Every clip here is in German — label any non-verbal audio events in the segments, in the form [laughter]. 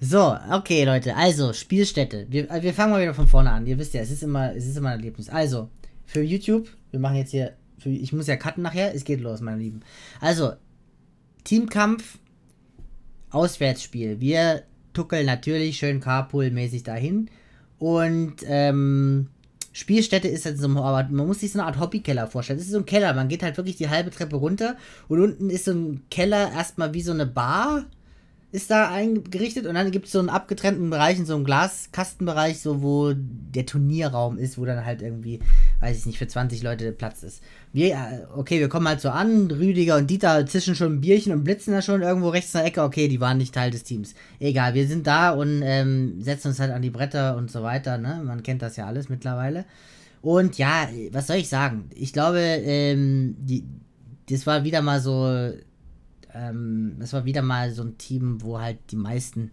So, okay, Leute. Also, Spielstätte. Wir, äh, wir fangen mal wieder von vorne an. Ihr wisst ja, es ist immer, es ist immer ein Erlebnis. Also, für YouTube, wir machen jetzt hier. Für, ich muss ja cutten nachher. Es geht los, meine Lieben. Also, Teamkampf, Auswärtsspiel. Wir tuckeln natürlich schön Carpool-mäßig dahin. Und, ähm, Spielstätte ist halt so, aber man muss sich so eine Art Hobbykeller vorstellen. Das ist so ein Keller. Man geht halt wirklich die halbe Treppe runter und unten ist so ein Keller erstmal wie so eine Bar ist da eingerichtet und dann gibt es so einen abgetrennten Bereich in so einem Glaskastenbereich, so wo der Turnierraum ist, wo dann halt irgendwie, weiß ich nicht, für 20 Leute der Platz ist. Wir, äh, okay, wir kommen halt so an, Rüdiger und Dieter zischen schon ein Bierchen und blitzen da schon irgendwo rechts in der Ecke, okay, die waren nicht Teil des Teams. Egal, wir sind da und ähm, setzen uns halt an die Bretter und so weiter, ne? Man kennt das ja alles mittlerweile. Und ja, was soll ich sagen? Ich glaube, ähm, die, das war wieder mal so ähm, das war wieder mal so ein Team, wo halt die meisten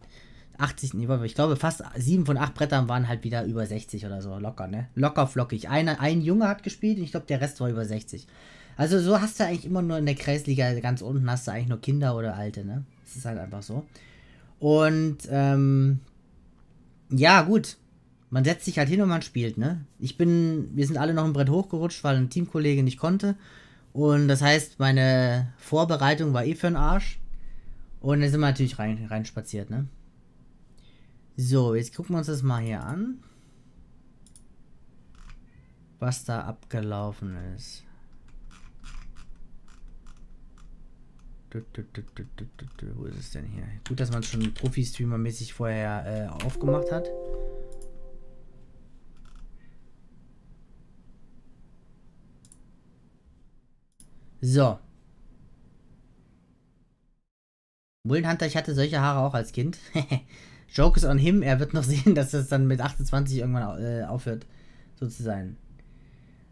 80, nee, ich glaube fast 7 von 8 Brettern waren halt wieder über 60 oder so, locker, ne? Locker flockig. Einer, ein Junge hat gespielt und ich glaube der Rest war über 60. Also so hast du eigentlich immer nur in der Kreisliga ganz unten hast du eigentlich nur Kinder oder Alte, ne? Das ist halt einfach so. Und ähm, ja, gut. Man setzt sich halt hin und man spielt, ne? Ich bin, wir sind alle noch ein Brett hochgerutscht, weil ein Teamkollege nicht konnte. Und das heißt, meine Vorbereitung war eh für den Arsch. Und dann sind wir natürlich rein, rein spaziert, ne? So, jetzt gucken wir uns das mal hier an. Was da abgelaufen ist. Du, du, du, Wo ist es denn hier? Gut, dass man es schon Profi-Streamer-mäßig vorher äh, aufgemacht hat. So. Bullenhunter, ich hatte solche Haare auch als Kind. [laughs] Joke is on him. Er wird noch [laughs] sehen, dass das dann mit 28 irgendwann äh, aufhört, so zu sein.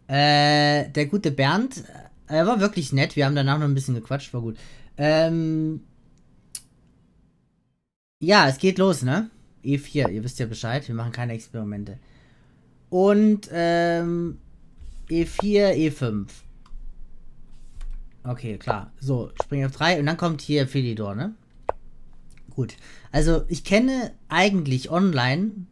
Äh, der gute Bernd, äh, er war wirklich nett. Wir haben danach noch ein bisschen gequatscht, war gut. Ähm, ja, es geht los, ne? E4, ihr wisst ja Bescheid, wir machen keine Experimente. Und ähm, E4, E5. Okay, klar. So, spring auf 3 und dann kommt hier Philidor, ne? Gut. Also, ich kenne eigentlich online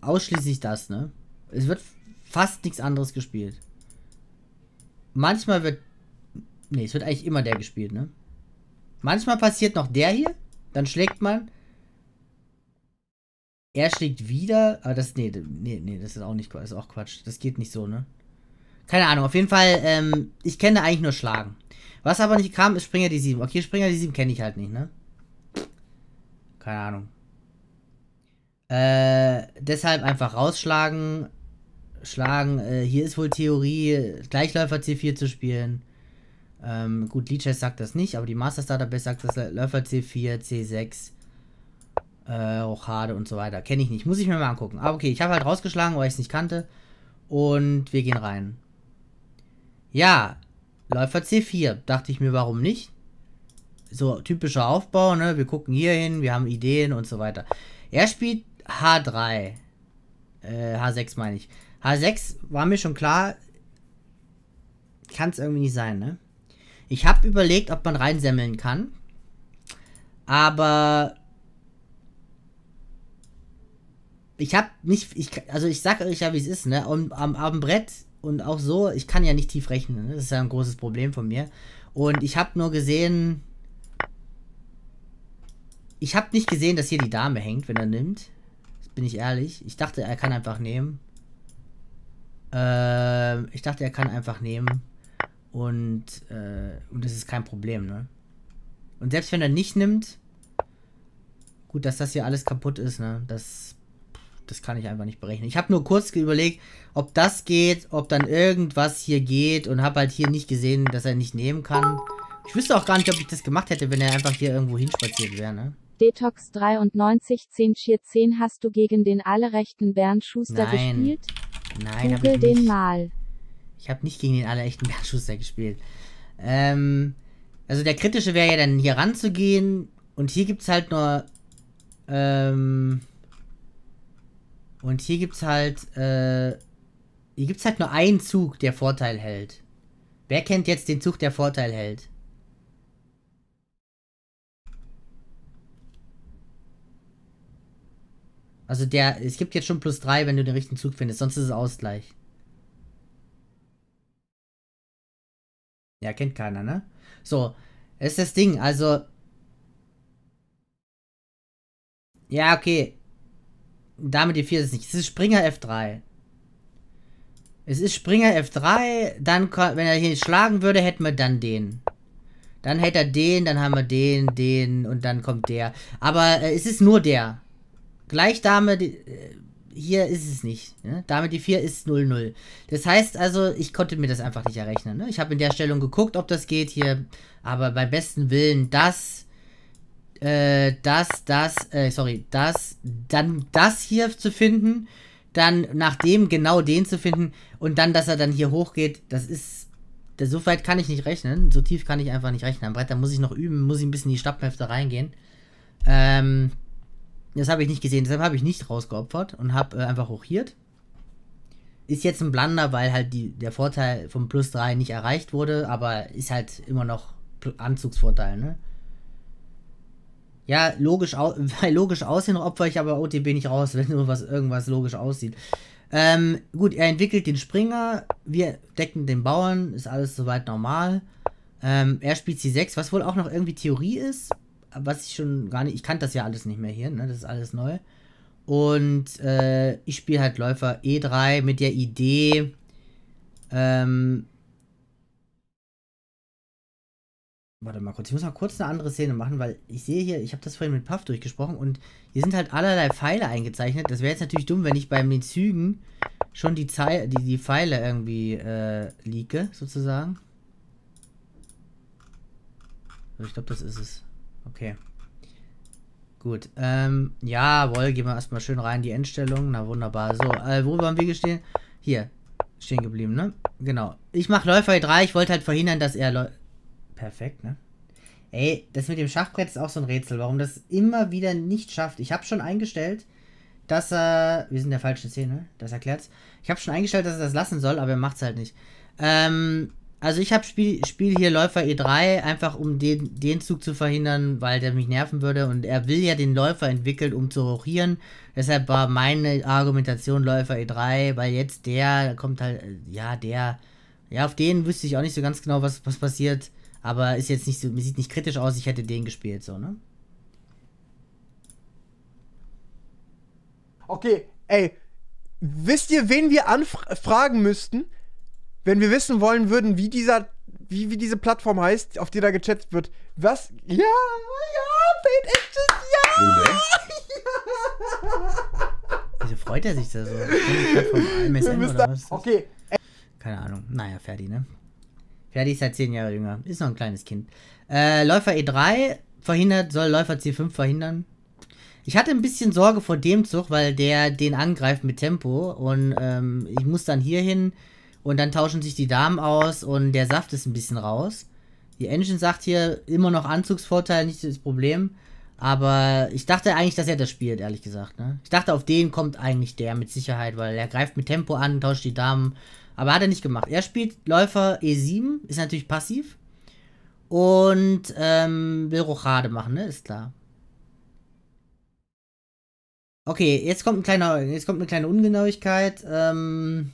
ausschließlich das, ne? Es wird fast nichts anderes gespielt. Manchmal wird. Ne, es wird eigentlich immer der gespielt, ne? Manchmal passiert noch der hier, dann schlägt man. Er schlägt wieder, aber das, nee, nee, nee, das ist auch nicht, ist auch Quatsch. Das geht nicht so, ne? Keine Ahnung, auf jeden Fall, ähm, ich kenne eigentlich nur Schlagen. Was aber nicht kam, ist Springer die 7. Okay, Springer die 7 kenne ich halt nicht, ne? Keine Ahnung. Äh, deshalb einfach rausschlagen. Schlagen, äh, hier ist wohl Theorie, Gleichläufer C4 zu spielen. Ähm, gut, Leechess sagt das nicht, aber die Masters Database sagt das, Läufer C4, C6, äh, Rochade und so weiter. Kenne ich nicht, muss ich mir mal angucken. Aber okay, ich habe halt rausgeschlagen, weil ich es nicht kannte. Und wir gehen rein. Ja, Läufer C4. Dachte ich mir, warum nicht? So typischer Aufbau, ne? Wir gucken hier hin, wir haben Ideen und so weiter. Er spielt H3. Äh, H6 meine ich. H6 war mir schon klar. Kann es irgendwie nicht sein, ne? Ich habe überlegt, ob man reinsemmeln kann. Aber ich habe nicht, ich, also ich sage euch ja, wie es ist, ne? Und am, am Brett und auch so, ich kann ja nicht tief rechnen. Ne? Das ist ja ein großes Problem von mir. Und ich habe nur gesehen. Ich habe nicht gesehen, dass hier die Dame hängt, wenn er nimmt. Das Bin ich ehrlich. Ich dachte, er kann einfach nehmen. Ähm, ich dachte, er kann einfach nehmen. Und, äh, und das ist kein Problem, ne? Und selbst wenn er nicht nimmt, gut, dass das hier alles kaputt ist, ne? Das das kann ich einfach nicht berechnen. Ich habe nur kurz überlegt, ob das geht, ob dann irgendwas hier geht und habe halt hier nicht gesehen, dass er nicht nehmen kann. Ich wüsste auch gar nicht, ob ich das gemacht hätte, wenn er einfach hier irgendwo hinspaziert wäre, ne? Detox 93 10 4 10 hast du gegen den allerechten Bernd Schuster Nein. gespielt? Nein, Google hab ich den nicht. mal. Ich habe nicht gegen den allerechten Bernd Schuster gespielt. Ähm, also der kritische wäre ja dann hier ranzugehen und hier gibt's halt nur ähm und hier gibt's halt, äh, hier gibt's halt nur einen Zug, der Vorteil hält. Wer kennt jetzt den Zug, der Vorteil hält? Also der, es gibt jetzt schon plus drei, wenn du den richtigen Zug findest, sonst ist es Ausgleich. Ja, kennt keiner, ne? So, ist das Ding, also... Ja, okay, Dame D4 ist es nicht. Es ist Springer F3. Es ist Springer F3. Dann, wenn er hier schlagen würde, hätten wir dann den. Dann hätte er den, dann haben wir den, den und dann kommt der. Aber äh, es ist nur der. Gleich Dame. Die, äh, hier ist es nicht. Ne? Dame D4 ist 0-0. Das heißt also, ich konnte mir das einfach nicht errechnen. Ne? Ich habe in der Stellung geguckt, ob das geht hier. Aber beim besten Willen, das äh, das, das, äh, sorry, das, dann das hier zu finden, dann nach dem genau den zu finden und dann, dass er dann hier hochgeht, das ist, das, so weit kann ich nicht rechnen, so tief kann ich einfach nicht rechnen. Am Brett, da muss ich noch üben, muss ich ein bisschen in die Stabhälfte reingehen. Ähm, das habe ich nicht gesehen, deshalb habe ich nicht rausgeopfert und habe äh, einfach hochiert. Ist jetzt ein Blunder, weil halt die, der Vorteil vom Plus 3 nicht erreicht wurde, aber ist halt immer noch Anzugsvorteil, ne? Ja, logisch, bei [laughs] logisch aussehen opfer ich aber OTB nicht raus, wenn nur was irgendwas logisch aussieht. Ähm, gut, er entwickelt den Springer, wir decken den Bauern, ist alles soweit normal. Ähm, er spielt C6, was wohl auch noch irgendwie Theorie ist, was ich schon gar nicht, ich kannte das ja alles nicht mehr hier, ne? das ist alles neu. Und äh, ich spiele halt Läufer E3 mit der Idee, ähm, Warte mal kurz, ich muss mal kurz eine andere Szene machen, weil ich sehe hier, ich habe das vorhin mit Puff durchgesprochen und hier sind halt allerlei Pfeile eingezeichnet. Das wäre jetzt natürlich dumm, wenn ich bei den Zügen schon die, Zei die, die Pfeile irgendwie äh, leake, sozusagen. ich glaube, das ist es. Okay. Gut. Ähm, jawohl, gehen wir erstmal schön rein die Endstellung. Na wunderbar. So, äh, wo waren wir gestehen? Hier. Stehen geblieben, ne? Genau. Ich mache Läufer 3. E ich wollte halt verhindern, dass er Perfekt, ne? Ey, das mit dem Schachbrett ist auch so ein Rätsel, warum das immer wieder nicht schafft. Ich habe schon eingestellt, dass er. Wir sind in der falschen Szene, das erklärt's. Ich habe schon eingestellt, dass er das lassen soll, aber er macht's halt nicht. Ähm, also ich habe Spiel, Spiel hier Läufer E3, einfach um den, den Zug zu verhindern, weil der mich nerven würde. Und er will ja den Läufer entwickeln, um zu rochieren. Deshalb war meine Argumentation Läufer E3, weil jetzt der kommt halt, äh, ja, der, ja, auf den wüsste ich auch nicht so ganz genau, was, was passiert. Aber ist jetzt nicht so, sieht nicht kritisch aus, ich hätte den gespielt, so, ne? Okay, ey, wisst ihr, wen wir anfragen müssten, wenn wir wissen wollen würden, wie dieser, wie, wie diese Plattform heißt, auf die da gechattet wird? Was? Ja, ja, Fate Actions, ja! ja. [laughs] Wieso freut er sich da so? MSN, wir oder was? Okay. Keine Ahnung. Naja, Ferdi, ne? Ferdi ist ja halt zehn Jahre jünger. Ist noch ein kleines Kind. Äh, Läufer E3 verhindert, soll Läufer C5 verhindern. Ich hatte ein bisschen Sorge vor dem Zug, weil der den angreift mit Tempo. Und ähm, ich muss dann hier hin und dann tauschen sich die Damen aus und der Saft ist ein bisschen raus. Die Engine sagt hier immer noch Anzugsvorteil, nicht das Problem. Aber ich dachte eigentlich, dass er das spielt, ehrlich gesagt. Ne? Ich dachte, auf den kommt eigentlich der mit Sicherheit, weil er greift mit Tempo an, tauscht die Damen aber hat er nicht gemacht. Er spielt Läufer E7, ist natürlich passiv. Und ähm, will Rochade machen, ne? Ist klar. Okay, jetzt kommt ein kleiner, jetzt kommt eine kleine Ungenauigkeit. Ähm,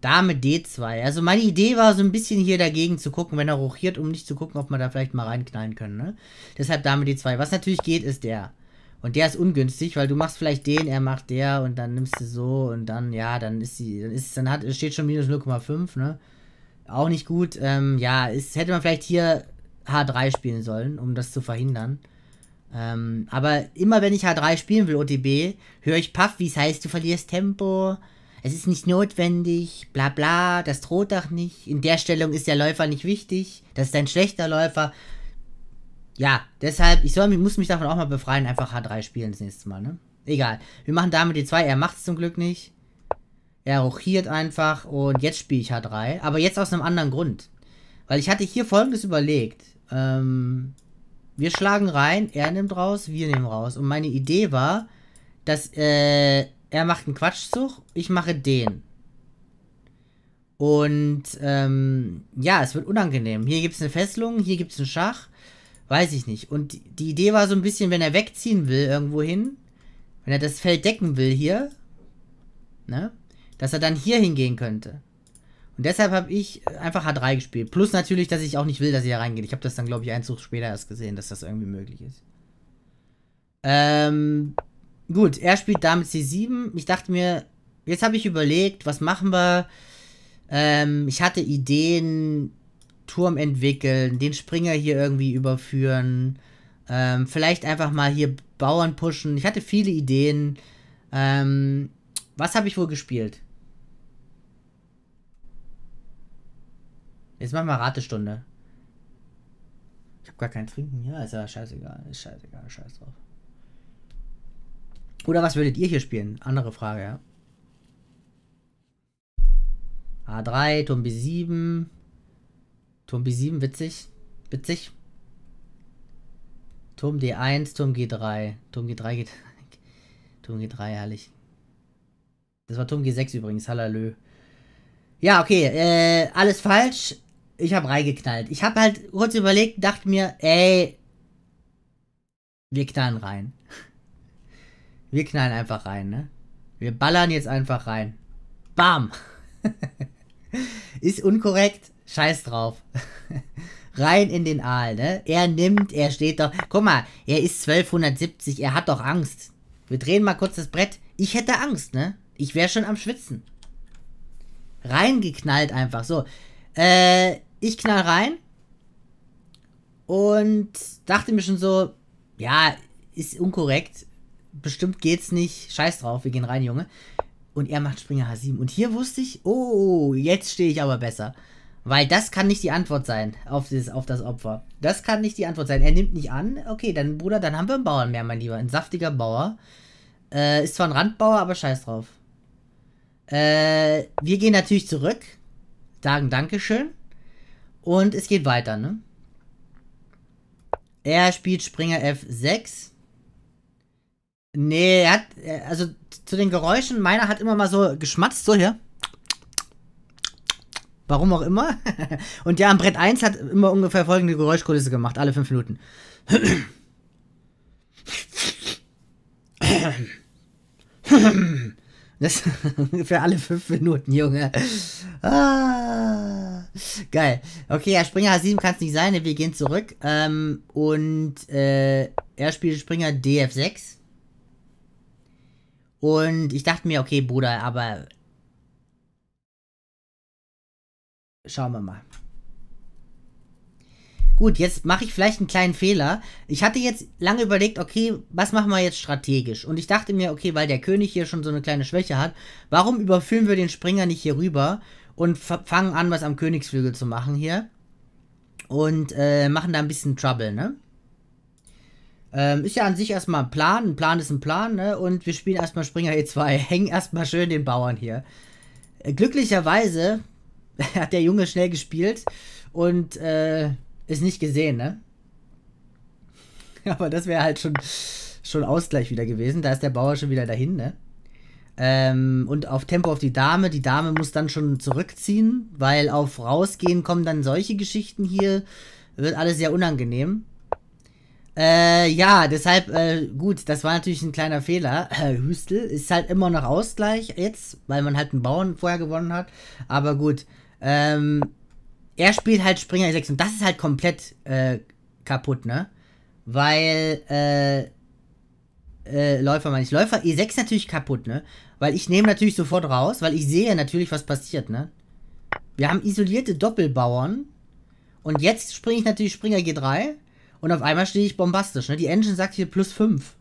Dame D2. Also meine Idee war so ein bisschen hier dagegen zu gucken, wenn er rochiert, um nicht zu gucken, ob man da vielleicht mal reinknallen können. Ne? Deshalb Dame D2. Was natürlich geht, ist der und der ist ungünstig, weil du machst vielleicht den, er macht der und dann nimmst du so und dann, ja, dann ist sie, dann ist, dann hat, steht schon minus 0,5, ne? Auch nicht gut. Ähm, ja, ist, hätte man vielleicht hier H3 spielen sollen, um das zu verhindern. Ähm, aber immer wenn ich H3 spielen will, OTB, höre ich Puff, wie es heißt, du verlierst Tempo, es ist nicht notwendig, bla bla, das droht doch nicht, in der Stellung ist der Läufer nicht wichtig, das ist ein schlechter Läufer. Ja, deshalb, ich soll, muss mich davon auch mal befreien, einfach H3 spielen das nächste Mal, ne? Egal. Wir machen damit die 2 er macht es zum Glück nicht. Er rochiert einfach und jetzt spiele ich H3. Aber jetzt aus einem anderen Grund. Weil ich hatte hier folgendes überlegt. Ähm, wir schlagen rein, er nimmt raus, wir nehmen raus. Und meine Idee war, dass äh, er macht einen Quatschzug, ich mache den. Und ähm, ja, es wird unangenehm. Hier gibt es eine Fesselung, hier gibt es einen Schach. Weiß ich nicht. Und die Idee war so ein bisschen, wenn er wegziehen will irgendwo hin, wenn er das Feld decken will hier, ne, dass er dann hier hingehen könnte. Und deshalb habe ich einfach H3 gespielt. Plus natürlich, dass ich auch nicht will, dass er hier reingeht. Ich habe das dann, glaube ich, ein Zug später erst gesehen, dass das irgendwie möglich ist. Ähm, gut, er spielt damit C7. Ich dachte mir, jetzt habe ich überlegt, was machen wir? Ähm, ich hatte Ideen, Turm entwickeln, den Springer hier irgendwie überführen, ähm, vielleicht einfach mal hier Bauern pushen. Ich hatte viele Ideen. Ähm, was habe ich wohl gespielt? Jetzt machen wir Ratestunde. Ich habe gar kein Trinken. Ja, ist ja scheißegal. Ist scheißegal. Scheiß drauf. Oder was würdet ihr hier spielen? Andere Frage, ja. A3, Turm B7. Turm B7, witzig. Witzig. Turm D1, Turm G3. Turm G3 geht. [laughs] Turm G3, herrlich. Das war Turm G6 übrigens, hallalö. Ja, okay, äh, alles falsch. Ich habe reingeknallt. Ich habe halt kurz überlegt, dachte mir, ey, wir knallen rein. [laughs] Wir knallen einfach rein, ne? Wir ballern jetzt einfach rein. Bam! [laughs] Ist unkorrekt, Scheiß drauf. [laughs] Rein in den Aal, ne? Er nimmt, er steht doch. Guck mal, er ist 1270, er hat doch Angst. Wir drehen mal kurz das Brett. Ich hätte Angst, ne? Ich wäre schon am Schwitzen. Reingeknallt einfach. So. Äh, ich knall rein. Und dachte mir schon so, ja, ist unkorrekt. Bestimmt geht's nicht. Scheiß drauf, wir gehen rein, Junge. Und er macht Springer H7. Und hier wusste ich, oh, jetzt stehe ich aber besser. Weil das kann nicht die Antwort sein auf, dieses, auf das Opfer. Das kann nicht die Antwort sein. Er nimmt nicht an. Okay, dann Bruder, dann haben wir einen Bauern mehr, mein Lieber. Ein saftiger Bauer. Äh, ist zwar ein Randbauer, aber scheiß drauf. Äh, wir gehen natürlich zurück. Sagen Dankeschön. Und es geht weiter, ne? Er spielt Springer F6. Nee, er hat, äh, also zu den Geräuschen, meiner hat immer mal so geschmatzt, so hier. Warum auch immer. [laughs] Und ja, am Brett 1 hat immer ungefähr folgende Geräuschkulisse gemacht, alle 5 Minuten. Das [laughs] ungefähr alle 5 Minuten, Junge. Ah, geil. Okay, ja, Springer H7 kann es nicht sein, wir gehen zurück. Ähm, und äh, er spielt Springer DF6. Und ich dachte mir, okay, Bruder, aber Schauen wir mal. Gut, jetzt mache ich vielleicht einen kleinen Fehler. Ich hatte jetzt lange überlegt, okay, was machen wir jetzt strategisch? Und ich dachte mir, okay, weil der König hier schon so eine kleine Schwäche hat, warum überfüllen wir den Springer nicht hier rüber und fangen an, was am Königsflügel zu machen hier? Und äh, machen da ein bisschen Trouble, ne? Ähm, ist ja an sich erstmal ein Plan. Ein Plan ist ein Plan, ne? Und wir spielen erstmal Springer E2. [laughs] Hängen erstmal schön den Bauern hier. Äh, glücklicherweise [laughs] hat der Junge schnell gespielt und äh, ist nicht gesehen, ne? [laughs] Aber das wäre halt schon, schon Ausgleich wieder gewesen. Da ist der Bauer schon wieder dahin, ne? Ähm, und auf Tempo auf die Dame. Die Dame muss dann schon zurückziehen, weil auf Rausgehen kommen dann solche Geschichten hier. Wird alles sehr unangenehm. Äh, ja, deshalb, äh, gut, das war natürlich ein kleiner Fehler. Äh, Hüstel ist halt immer noch Ausgleich jetzt, weil man halt einen Bauern vorher gewonnen hat. Aber gut, ähm, er spielt halt Springer e 6 und das ist halt komplett äh, kaputt, ne? Weil, äh, äh, Läufer meine ich. Läufer E6 natürlich kaputt, ne? Weil ich nehme natürlich sofort raus, weil ich sehe natürlich, was passiert, ne? Wir haben isolierte Doppelbauern. Und jetzt springe ich natürlich Springer G3. Und auf einmal stehe ich bombastisch, ne? Die Engine sagt hier plus 5.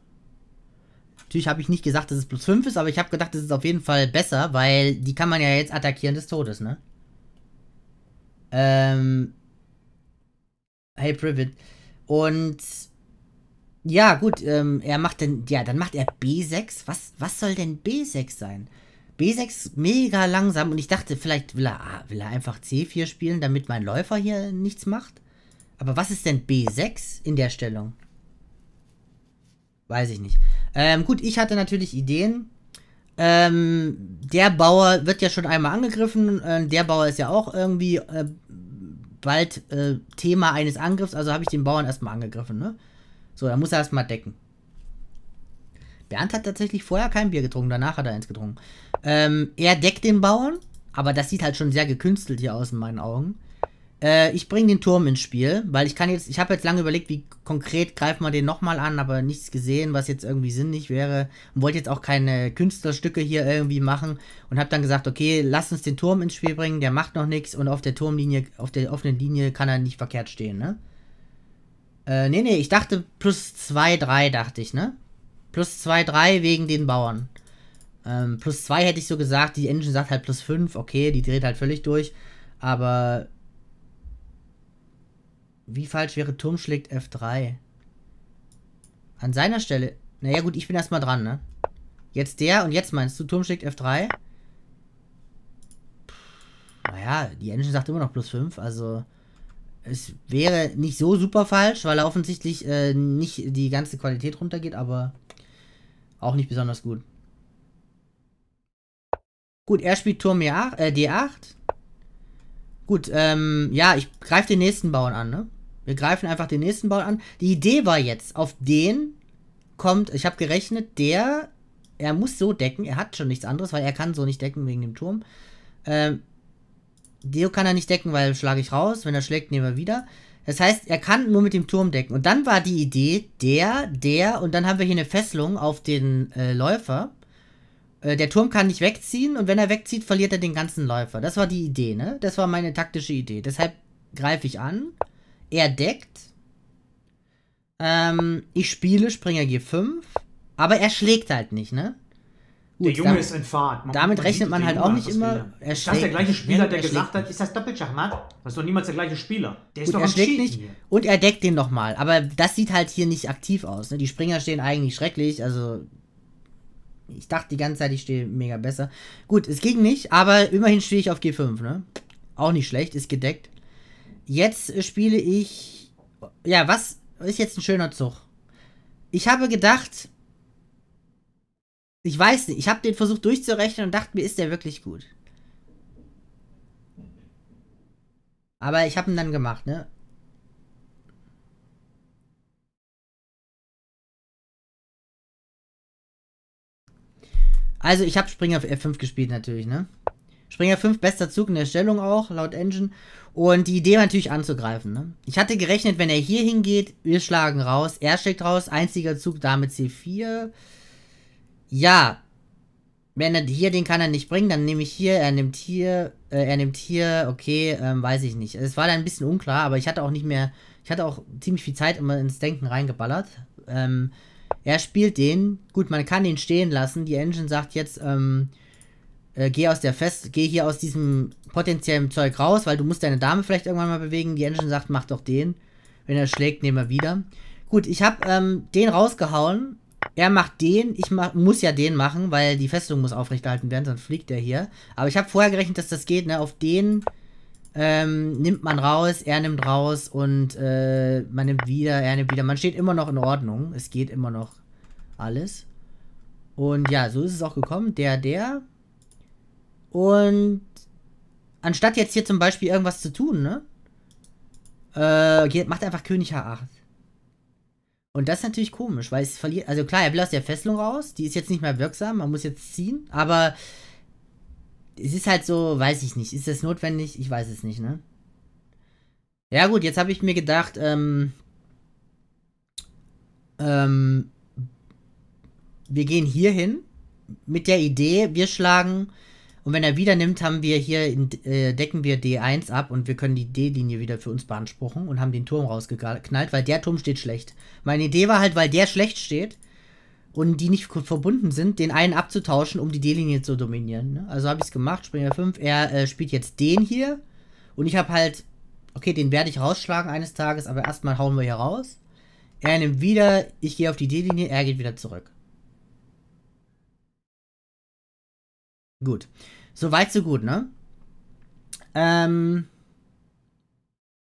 Natürlich habe ich nicht gesagt, dass es plus 5 ist, aber ich habe gedacht, das ist auf jeden Fall besser, weil die kann man ja jetzt attackieren des Todes, ne? Ähm, hey Privet. Und ja, gut, ähm, er macht dann, ja, dann macht er B6. Was, was soll denn B6 sein? B6 mega langsam und ich dachte, vielleicht will er, ah, will er einfach C4 spielen, damit mein Läufer hier nichts macht. Aber was ist denn B6 in der Stellung? Weiß ich nicht. Ähm, gut, ich hatte natürlich Ideen. Ähm, der Bauer wird ja schon einmal angegriffen. Äh, der Bauer ist ja auch irgendwie äh, bald äh, Thema eines Angriffs. Also habe ich den Bauern erstmal angegriffen, ne? So, dann muss er erstmal decken. Bernd hat tatsächlich vorher kein Bier getrunken, danach hat er eins getrunken. Ähm, er deckt den Bauern, aber das sieht halt schon sehr gekünstelt hier aus in meinen Augen. Äh, ich bringe den Turm ins Spiel, weil ich kann jetzt, ich habe jetzt lange überlegt, wie konkret greifen wir den nochmal an, aber nichts gesehen, was jetzt irgendwie sinnig wäre. Und wollte jetzt auch keine Künstlerstücke hier irgendwie machen und habe dann gesagt, okay, lass uns den Turm ins Spiel bringen, der macht noch nichts und auf der Turmlinie, auf der offenen Linie kann er nicht verkehrt stehen, ne? Äh, nee, nee, ich dachte plus 2, 3, dachte ich, ne? Plus 2, 3 wegen den Bauern. Ähm, plus 2 hätte ich so gesagt, die Engine sagt halt plus 5, okay, die dreht halt völlig durch. Aber wie falsch wäre Turm schlägt F3? An seiner Stelle. Naja gut, ich bin erstmal dran, ne? Jetzt der und jetzt meinst du, Turm schlägt F3? naja, die Engine sagt immer noch plus 5, also es wäre nicht so super falsch, weil offensichtlich äh, nicht die ganze Qualität runtergeht, aber auch nicht besonders gut. Gut, er spielt Turm D8. Äh, gut, ähm, ja, ich greife den nächsten Bauern an, ne? Wir greifen einfach den nächsten Ball an. Die Idee war jetzt, auf den kommt, ich habe gerechnet, der, er muss so decken. Er hat schon nichts anderes, weil er kann so nicht decken wegen dem Turm. Ähm, Deo kann er nicht decken, weil schlage ich raus. Wenn er schlägt, nehmen wir wieder. Das heißt, er kann nur mit dem Turm decken. Und dann war die Idee, der, der, und dann haben wir hier eine Fesselung auf den äh, Läufer. Äh, der Turm kann nicht wegziehen und wenn er wegzieht, verliert er den ganzen Läufer. Das war die Idee, ne? Das war meine taktische Idee. Deshalb greife ich an. Er deckt. Ähm, ich spiele Springer G5. Aber er schlägt halt nicht, ne? Gut, der Junge damit, ist in Fahrt. Man damit rechnet man halt auch nicht immer. Er ist das der gleiche Spieler, der gesagt hat, ist das Doppelschachmatt? Das ist doch niemals der gleiche Spieler. Der ist Gut, doch er schlägt nicht hier. und er deckt den nochmal. Aber das sieht halt hier nicht aktiv aus. Ne? Die Springer stehen eigentlich schrecklich. Also ich dachte die ganze Zeit, ich stehe mega besser. Gut, es ging nicht, aber immerhin stehe ich auf G5. Ne? Auch nicht schlecht, ist gedeckt. Jetzt spiele ich. Ja, was ist jetzt ein schöner Zug? Ich habe gedacht. Ich weiß nicht, ich habe den versucht durchzurechnen und dachte mir, ist der wirklich gut? Aber ich habe ihn dann gemacht, ne? Also, ich habe Springer F5 gespielt natürlich, ne? Springer 5, bester Zug in der Stellung auch, laut Engine. Und die Idee war natürlich anzugreifen. Ne? Ich hatte gerechnet, wenn er hier hingeht, wir schlagen raus, er schlägt raus, einziger Zug, damit C4. Ja, wenn er hier, den kann er nicht bringen, dann nehme ich hier, er nimmt hier, äh, er nimmt hier, okay, ähm, weiß ich nicht. Es war dann ein bisschen unklar, aber ich hatte auch nicht mehr, ich hatte auch ziemlich viel Zeit immer ins Denken reingeballert. Ähm, er spielt den, gut, man kann ihn stehen lassen, die Engine sagt jetzt, ähm, äh, geh aus der Fest, geh hier aus diesem potenziellen Zeug raus, weil du musst deine Dame vielleicht irgendwann mal bewegen. Die Engine sagt, mach doch den. Wenn er schlägt, nehmen wir wieder. Gut, ich habe ähm, den rausgehauen. Er macht den, ich mach, muss ja den machen, weil die Festung muss aufrechterhalten werden, sonst fliegt er hier. Aber ich habe vorher gerechnet, dass das geht, ne? Auf den ähm, nimmt man raus, er nimmt raus und äh, man nimmt wieder, er nimmt wieder. Man steht immer noch in Ordnung. Es geht immer noch alles. Und ja, so ist es auch gekommen. Der, der, und anstatt jetzt hier zum Beispiel irgendwas zu tun, ne? Äh, macht einfach König H8. Und das ist natürlich komisch, weil es verliert. Also klar, er will aus der Fesselung raus, die ist jetzt nicht mehr wirksam, man muss jetzt ziehen, aber es ist halt so, weiß ich nicht. Ist das notwendig? Ich weiß es nicht, ne? Ja, gut, jetzt habe ich mir gedacht, ähm. Ähm. Wir gehen hier hin mit der Idee, wir schlagen und wenn er wieder nimmt, haben wir hier in, äh, decken wir D1 ab und wir können die D-Linie wieder für uns beanspruchen und haben den Turm rausgeknallt, weil der Turm steht schlecht. Meine Idee war halt, weil der schlecht steht und die nicht verbunden sind, den einen abzutauschen, um die D-Linie zu dominieren. Ne? Also habe ich es gemacht, Springer 5. Er äh, spielt jetzt den hier und ich habe halt, okay, den werde ich rausschlagen eines Tages, aber erstmal hauen wir hier raus. Er nimmt wieder, ich gehe auf die D-Linie, er geht wieder zurück. Gut. So weit, so gut, ne? Ähm.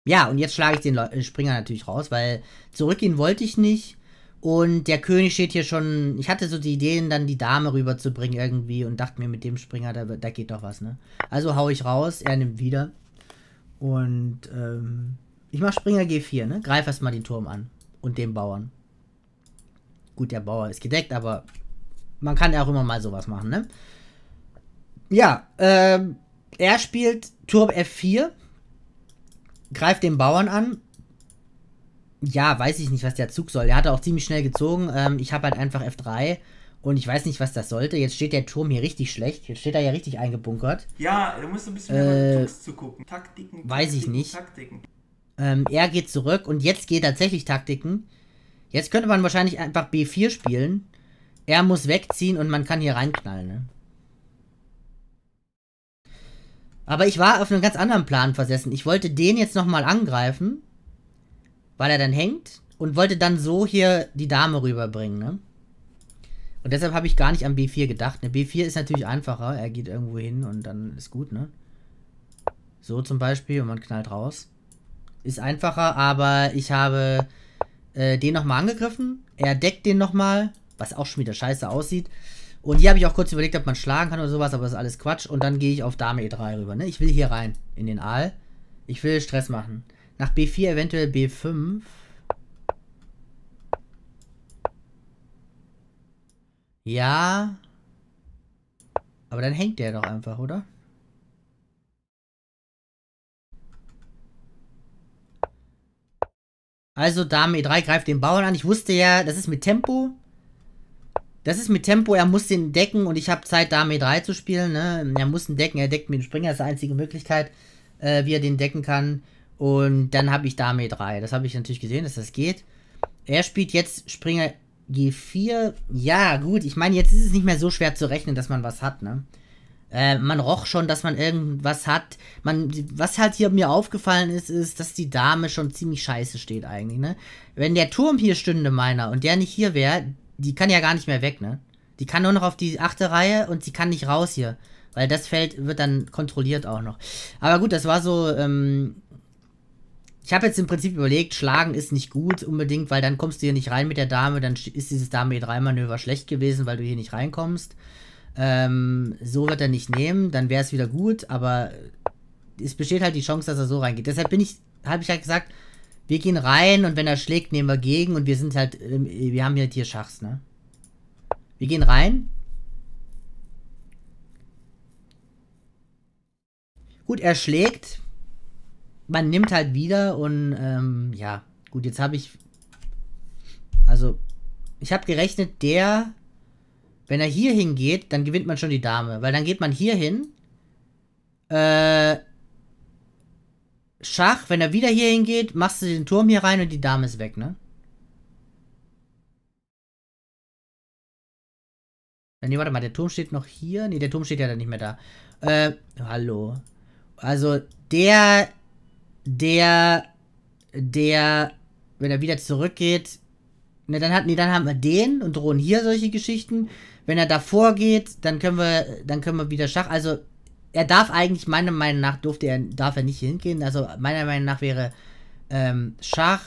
Ja, und jetzt schlage ich den Le äh, Springer natürlich raus, weil zurückgehen wollte ich nicht. Und der König steht hier schon. Ich hatte so die Ideen, dann die Dame rüberzubringen irgendwie und dachte mir, mit dem Springer, da, da geht doch was, ne? Also hau ich raus, er nimmt wieder. Und ähm, ich mache Springer G4, ne? Greif erstmal den Turm an und den Bauern. Gut, der Bauer ist gedeckt, aber man kann ja auch immer mal sowas machen, ne? Ja, ähm, er spielt Turm F4, greift den Bauern an. Ja, weiß ich nicht, was der Zug soll. Er hat auch ziemlich schnell gezogen. Ähm, ich habe halt einfach F3 und ich weiß nicht, was das sollte. Jetzt steht der Turm hier richtig schlecht. Jetzt steht er ja richtig eingebunkert. Ja, du musst ein bisschen mehr äh, zugucken. Taktiken, Taktiken. Weiß ich nicht. Taktiken. Ähm, er geht zurück und jetzt geht tatsächlich Taktiken. Jetzt könnte man wahrscheinlich einfach B4 spielen. Er muss wegziehen und man kann hier reinknallen. Ne? Aber ich war auf einem ganz anderen Plan versessen. Ich wollte den jetzt nochmal angreifen, weil er dann hängt und wollte dann so hier die Dame rüberbringen, ne? Und deshalb habe ich gar nicht an B4 gedacht. Eine B4 ist natürlich einfacher. Er geht irgendwo hin und dann ist gut, ne? So zum Beispiel und man knallt raus. Ist einfacher, aber ich habe äh, den nochmal angegriffen. Er deckt den nochmal, was auch schon wieder scheiße aussieht. Und hier habe ich auch kurz überlegt, ob man schlagen kann oder sowas, aber das ist alles Quatsch. Und dann gehe ich auf Dame E3 rüber. Ne? Ich will hier rein, in den Aal. Ich will Stress machen. Nach B4 eventuell B5. Ja. Aber dann hängt der doch einfach, oder? Also Dame E3 greift den Bauern an. Ich wusste ja, das ist mit Tempo. Das ist mit Tempo, er muss den decken und ich habe Zeit, Dame 3 zu spielen. Ne? Er muss ihn decken, er deckt mit dem Springer, das ist die einzige Möglichkeit, äh, wie er den decken kann. Und dann habe ich Dame 3. Das habe ich natürlich gesehen, dass das geht. Er spielt jetzt Springer G4. Ja, gut, ich meine, jetzt ist es nicht mehr so schwer zu rechnen, dass man was hat, ne? Äh, man roch schon, dass man irgendwas hat. Man, was halt hier mir aufgefallen ist, ist, dass die Dame schon ziemlich scheiße steht eigentlich, ne? Wenn der Turm hier stünde, meiner, und der nicht hier wäre, die kann ja gar nicht mehr weg, ne? Die kann nur noch auf die achte Reihe und sie kann nicht raus hier. Weil das Feld wird dann kontrolliert auch noch. Aber gut, das war so. Ähm, ich habe jetzt im Prinzip überlegt, schlagen ist nicht gut unbedingt, weil dann kommst du hier nicht rein mit der Dame. Dann ist dieses Dame E3-Manöver schlecht gewesen, weil du hier nicht reinkommst. Ähm, so wird er nicht nehmen. Dann wäre es wieder gut, aber es besteht halt die Chance, dass er so reingeht. Deshalb bin ich, habe ich halt gesagt, wir gehen rein und wenn er schlägt, nehmen wir gegen und wir sind halt, ähm, wir haben halt hier Schachs, ne? Wir gehen rein. Gut, er schlägt. Man nimmt halt wieder und ähm, ja, gut, jetzt habe ich, also ich habe gerechnet, der, wenn er hier hingeht, dann gewinnt man schon die Dame, weil dann geht man hier hin. Äh, Schach, wenn er wieder hier hingeht, machst du den Turm hier rein und die Dame ist weg, ne? Ne, warte mal, der Turm steht noch hier. Ne, der Turm steht ja dann nicht mehr da. Äh, hallo. Also, der, der, der, wenn er wieder zurückgeht, ne, dann hat, ne, dann haben wir den und drohen hier solche Geschichten. Wenn er davor geht, dann können wir, dann können wir wieder Schach, also er darf eigentlich, meiner Meinung nach, durfte er, darf er nicht hingehen. Also meiner Meinung nach wäre ähm, Schach,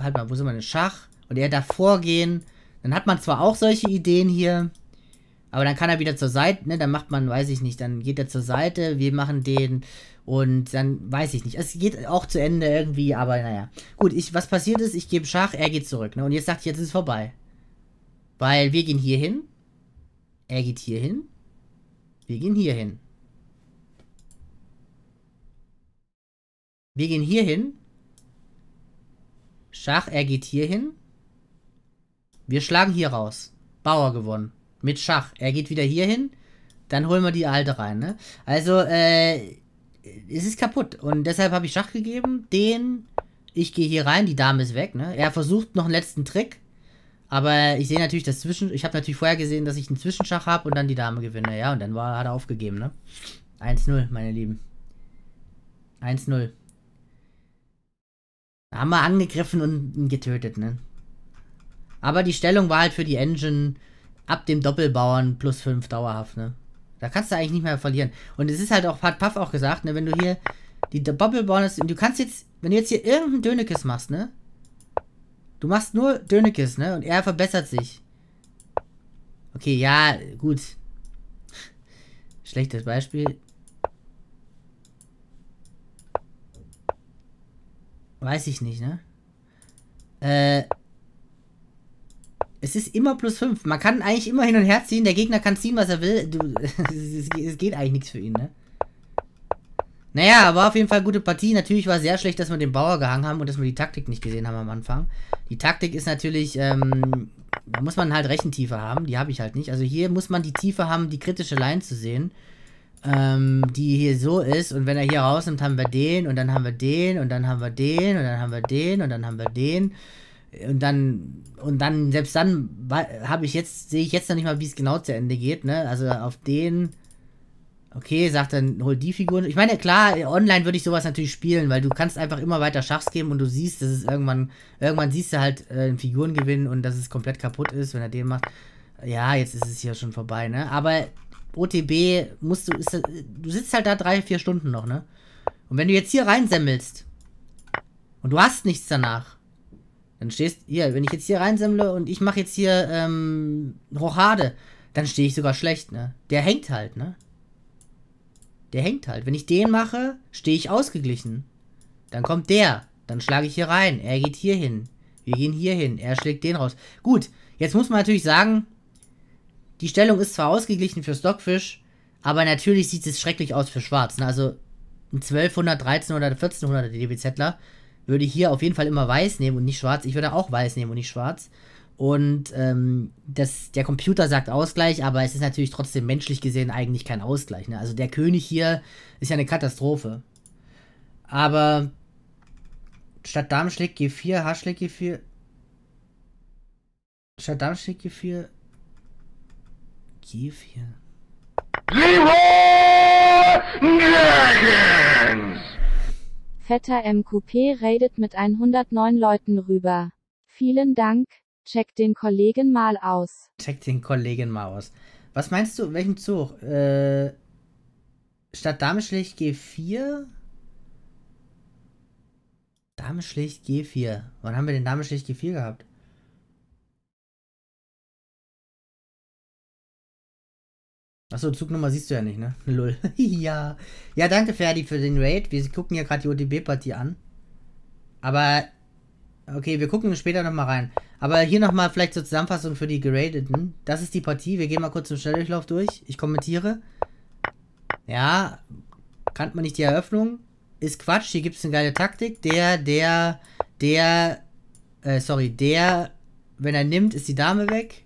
halt mal, wo sind wir denn? Schach und er darf vorgehen. Dann hat man zwar auch solche Ideen hier, aber dann kann er wieder zur Seite, ne? Dann macht man, weiß ich nicht, dann geht er zur Seite, wir machen den und dann weiß ich nicht. Es geht auch zu Ende irgendwie, aber naja. Gut, ich, was passiert ist, ich gebe Schach, er geht zurück, ne? Und jetzt sagt ich, jetzt ist es vorbei. Weil wir gehen hier hin, er geht hier hin, wir gehen hier hin. Wir gehen hier hin. Schach, er geht hier hin. Wir schlagen hier raus. Bauer gewonnen. Mit Schach. Er geht wieder hier hin. Dann holen wir die alte rein. Ne? Also, äh, es ist kaputt. Und deshalb habe ich Schach gegeben. Den, ich gehe hier rein. Die Dame ist weg. Ne? Er versucht noch einen letzten Trick. Aber ich sehe natürlich das Zwischen... Ich habe natürlich vorher gesehen, dass ich einen Zwischenschach habe und dann die Dame gewinne. Ja, und dann war, hat er aufgegeben. Ne? 1-0, meine Lieben. 1-0. Haben wir angegriffen und ihn getötet, ne? Aber die Stellung war halt für die Engine ab dem Doppelbauern plus 5 dauerhaft, ne? Da kannst du eigentlich nicht mehr verlieren. Und es ist halt auch, hat Puff auch gesagt, ne, wenn du hier die Doppelbauern ist, du kannst jetzt, wenn du jetzt hier irgendeinen Dönekiss machst, ne? Du machst nur Dönekiss, ne? Und er verbessert sich. Okay, ja, gut. [laughs] Schlechtes Beispiel. Weiß ich nicht, ne? Äh. Es ist immer plus 5. Man kann eigentlich immer hin und her ziehen. Der Gegner kann ziehen, was er will. Du, [laughs] es geht eigentlich nichts für ihn, ne? Naja, war auf jeden Fall eine gute Partie. Natürlich war es sehr schlecht, dass wir den Bauer gehangen haben und dass wir die Taktik nicht gesehen haben am Anfang. Die Taktik ist natürlich, ähm, da muss man halt Rechentiefe haben. Die habe ich halt nicht. Also hier muss man die Tiefe haben, die kritische Line zu sehen ähm, die hier so ist. Und wenn er hier rausnimmt, haben wir den und dann haben wir den und dann haben wir den und dann haben wir den und dann haben wir den. Und dann, und dann, selbst dann habe ich jetzt, sehe ich jetzt noch nicht mal, wie es genau zu Ende geht, ne? Also auf den. Okay, sagt dann, hol die Figuren. Ich meine, klar, online würde ich sowas natürlich spielen, weil du kannst einfach immer weiter Schachs geben und du siehst, dass es irgendwann, irgendwann siehst du halt äh, Figuren gewinnen und dass es komplett kaputt ist, wenn er den macht. Ja, jetzt ist es hier schon vorbei, ne? Aber OTB musst du, ist, du sitzt halt da drei, vier Stunden noch, ne? Und wenn du jetzt hier reinsemmelst und du hast nichts danach, dann stehst hier, wenn ich jetzt hier reinsemmle und ich mache jetzt hier ähm, Rochade, dann stehe ich sogar schlecht, ne? Der hängt halt, ne? Der hängt halt. Wenn ich den mache, stehe ich ausgeglichen. Dann kommt der. Dann schlage ich hier rein. Er geht hier hin. Wir gehen hier hin. Er schlägt den raus. Gut, jetzt muss man natürlich sagen, die Stellung ist zwar ausgeglichen für Stockfish, aber natürlich sieht es schrecklich aus für Schwarz. Ne? Also ein 1200, 1300, 1400 DBZler würde hier auf jeden Fall immer weiß nehmen und nicht schwarz. Ich würde auch weiß nehmen und nicht schwarz. Und ähm, das, der Computer sagt Ausgleich, aber es ist natürlich trotzdem menschlich gesehen eigentlich kein Ausgleich. Ne? Also der König hier ist ja eine Katastrophe. Aber statt schlägt G4, H schlägt G4. Statt schlägt G4 Kiew hier? Vetter MQP redet mit 109 Leuten rüber. Vielen Dank, check den Kollegen mal aus. Check den Kollegen mal aus. Was meinst du, welchen Zug? Äh, statt Dame schlecht G4? Dame schlecht G4. Wann haben wir den Dame schlecht G4 gehabt? Achso, Zugnummer siehst du ja nicht, ne? [laughs] Lol. [laughs] ja. Ja, danke, Ferdi, für den Raid. Wir gucken ja gerade die OTB-Partie an. Aber. Okay, wir gucken später nochmal rein. Aber hier nochmal vielleicht zur Zusammenfassung für die Geradeten. Das ist die Partie. Wir gehen mal kurz zum Schnelldurchlauf durch. Ich kommentiere. Ja, kannte man nicht die Eröffnung. Ist Quatsch. Hier gibt es eine geile Taktik. Der, der, der. Äh, sorry, der. Wenn er nimmt, ist die Dame weg.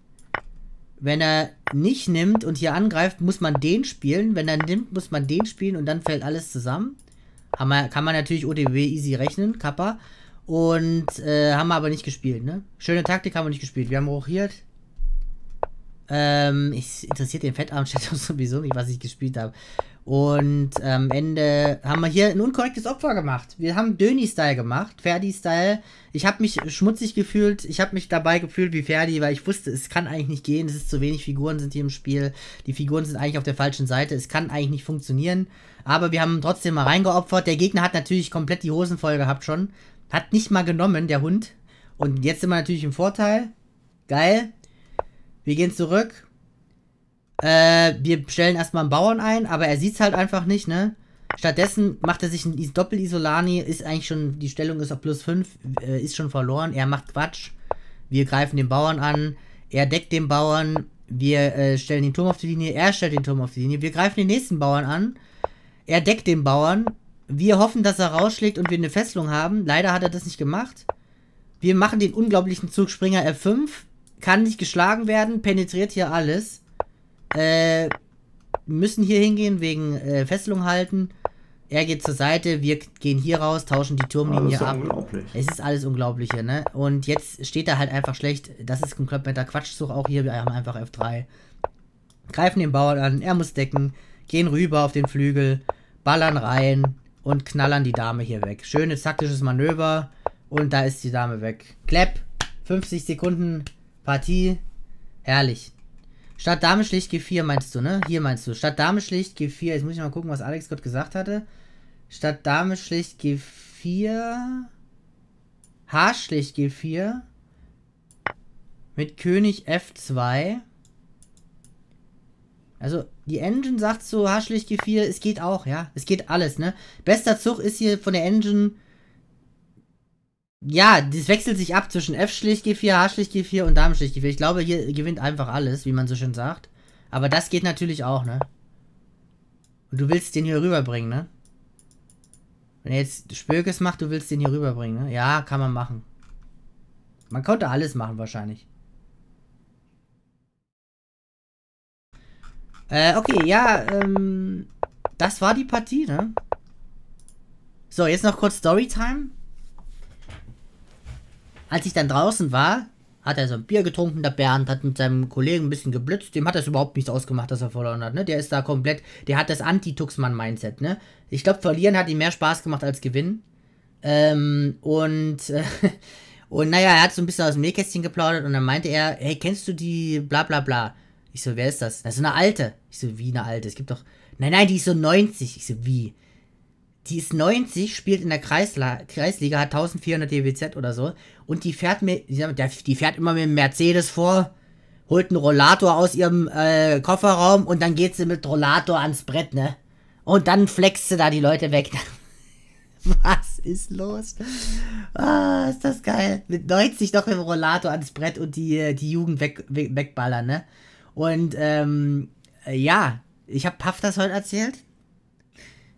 Wenn er nicht nimmt und hier angreift, muss man den spielen. Wenn er nimmt, muss man den spielen und dann fällt alles zusammen. Wir, kann man natürlich ODW easy rechnen, Kappa. Und äh, haben wir aber nicht gespielt, ne? Schöne Taktik haben wir nicht gespielt. Wir haben rochiert, ähm, ich interessiert den Fettabendstädter [laughs] sowieso nicht, was ich gespielt habe. Und am ähm, Ende haben wir hier ein unkorrektes Opfer gemacht. Wir haben Döni-Style gemacht, Ferdi-Style. Ich habe mich schmutzig gefühlt. Ich habe mich dabei gefühlt wie Ferdi, weil ich wusste, es kann eigentlich nicht gehen. Es ist zu wenig Figuren sind hier im Spiel. Die Figuren sind eigentlich auf der falschen Seite. Es kann eigentlich nicht funktionieren. Aber wir haben trotzdem mal reingeopfert. Der Gegner hat natürlich komplett die Hosen voll gehabt schon. Hat nicht mal genommen, der Hund. Und jetzt sind wir natürlich im Vorteil. Geil. Wir gehen zurück. Äh, wir stellen erstmal einen Bauern ein, aber er sieht's halt einfach nicht, ne? Stattdessen macht er sich ein Doppel-Isolani, ist eigentlich schon, die Stellung ist auf plus 5, äh, ist schon verloren. Er macht Quatsch. Wir greifen den Bauern an. Er deckt den Bauern. Wir äh, stellen den Turm auf die Linie. Er stellt den Turm auf die Linie. Wir greifen den nächsten Bauern an. Er deckt den Bauern. Wir hoffen, dass er rausschlägt und wir eine Fesselung haben. Leider hat er das nicht gemacht. Wir machen den unglaublichen Zug Springer F5. Kann nicht geschlagen werden, penetriert hier alles. Äh, müssen hier hingehen, wegen äh, Fesselung halten. Er geht zur Seite, wir gehen hier raus, tauschen die Turmlinie ab. Unglaublich. Es ist alles Unglaubliche, ne? Und jetzt steht er halt einfach schlecht. Das ist ein kompletter Quatschzug auch hier. Wir haben einfach F3. Greifen den Bauern an, er muss decken, gehen rüber auf den Flügel, ballern rein und knallern die Dame hier weg. Schönes taktisches Manöver und da ist die Dame weg. Clap, 50 Sekunden Partie. Herrlich. Statt Dame schlicht G4 meinst du, ne? Hier meinst du. Statt Dame schlicht G4. Jetzt muss ich mal gucken, was Alex gerade gesagt hatte. Statt Dame schlicht G4. H schlicht G4. Mit König F2. Also, die Engine sagt so, H schlicht G4, es geht auch, ja. Es geht alles, ne? Bester Zug ist hier von der Engine ja, das wechselt sich ab zwischen F-Schlicht G4, H-Schlicht G4 und Dame-Schlicht G4. Ich glaube, hier gewinnt einfach alles, wie man so schön sagt. Aber das geht natürlich auch, ne? Und du willst den hier rüberbringen, ne? Wenn er jetzt Spökes macht, du willst den hier rüberbringen, ne? Ja, kann man machen. Man konnte alles machen wahrscheinlich. Äh, okay, ja, ähm, das war die Partie, ne? So, jetzt noch kurz Storytime. Als ich dann draußen war, hat er so ein Bier getrunken, der Bernd hat mit seinem Kollegen ein bisschen geblitzt, dem hat das überhaupt nichts ausgemacht, dass er verloren hat, ne? Der ist da komplett, der hat das Anti-Tuxmann-Mindset, ne? Ich glaube, verlieren hat ihm mehr Spaß gemacht als gewinnen. Ähm, und, äh, [laughs] und naja, er hat so ein bisschen aus dem Nähkästchen geplaudert und dann meinte er, hey, kennst du die bla bla bla? Ich so, wer ist das? Das ist eine alte. Ich so, wie eine alte? Es gibt doch, nein, nein, die ist so 90. Ich so, wie? Die ist 90, spielt in der Kreisla Kreisliga, hat 1400 DWZ oder so und die fährt mir, die fährt immer mit dem Mercedes vor, holt einen Rollator aus ihrem äh, Kofferraum und dann geht sie mit Rollator ans Brett, ne? Und dann flext sie da die Leute weg. [laughs] Was ist los? Ah, ist das geil. Mit 90 noch im Rollator ans Brett und die, äh, die Jugend weg, weg, wegballern, ne? Und ähm, äh, ja, ich habe Puff das heute erzählt.